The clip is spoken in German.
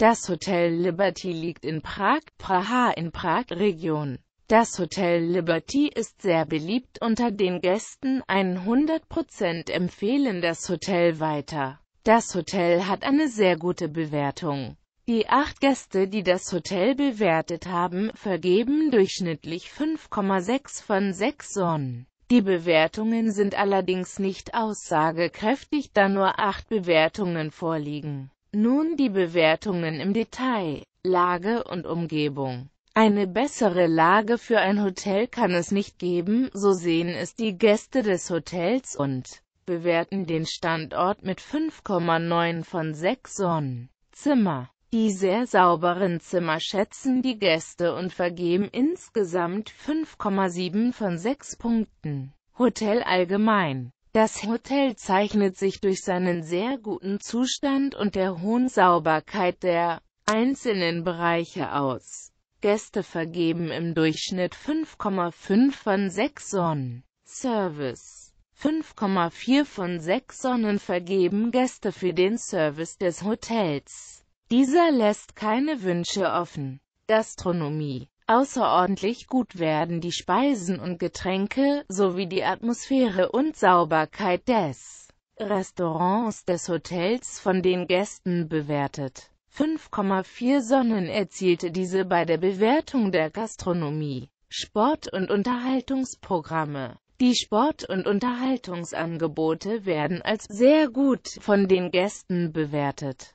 Das Hotel Liberty liegt in Prag, Praha in Prag-Region. Das Hotel Liberty ist sehr beliebt unter den Gästen, 100% empfehlen das Hotel weiter. Das Hotel hat eine sehr gute Bewertung. Die acht Gäste, die das Hotel bewertet haben, vergeben durchschnittlich 5,6 von 6 Sonnen. Die Bewertungen sind allerdings nicht aussagekräftig, da nur acht Bewertungen vorliegen. Nun die Bewertungen im Detail. Lage und Umgebung. Eine bessere Lage für ein Hotel kann es nicht geben, so sehen es die Gäste des Hotels und bewerten den Standort mit 5,9 von 6 Sonnen. Zimmer. Die sehr sauberen Zimmer schätzen die Gäste und vergeben insgesamt 5,7 von 6 Punkten. Hotel allgemein. Das Hotel zeichnet sich durch seinen sehr guten Zustand und der hohen Sauberkeit der einzelnen Bereiche aus. Gäste vergeben im Durchschnitt 5,5 von 6 Sonnen. Service 5,4 von 6 Sonnen vergeben Gäste für den Service des Hotels. Dieser lässt keine Wünsche offen. Gastronomie Außerordentlich gut werden die Speisen und Getränke, sowie die Atmosphäre und Sauberkeit des Restaurants des Hotels von den Gästen bewertet. 5,4 Sonnen erzielte diese bei der Bewertung der Gastronomie, Sport- und Unterhaltungsprogramme. Die Sport- und Unterhaltungsangebote werden als sehr gut von den Gästen bewertet.